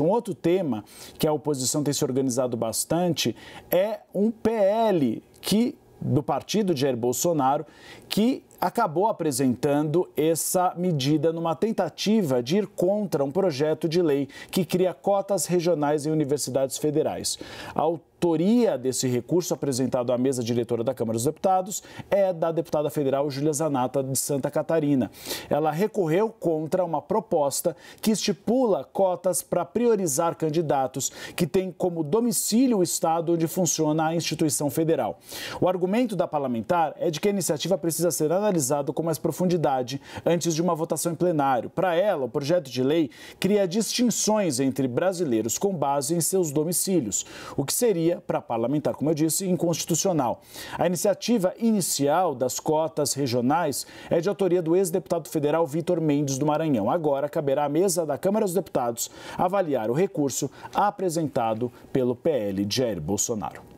Um outro tema que a oposição tem se organizado bastante é um PL que do partido de Jair Bolsonaro que acabou apresentando essa medida numa tentativa de ir contra um projeto de lei que cria cotas regionais em universidades federais. A autoria desse recurso apresentado à mesa diretora da Câmara dos Deputados é da deputada federal Júlia Zanata de Santa Catarina. Ela recorreu contra uma proposta que estipula cotas para priorizar candidatos que têm como domicílio o estado onde funciona a instituição federal. O argumento da parlamentar é de que a iniciativa precisa ser analisada analisado com mais profundidade antes de uma votação em plenário. Para ela, o projeto de lei cria distinções entre brasileiros com base em seus domicílios, o que seria, para parlamentar, como eu disse, inconstitucional. A iniciativa inicial das cotas regionais é de autoria do ex-deputado federal Vitor Mendes do Maranhão. Agora caberá à mesa da Câmara dos Deputados avaliar o recurso apresentado pelo PL de Jair Bolsonaro.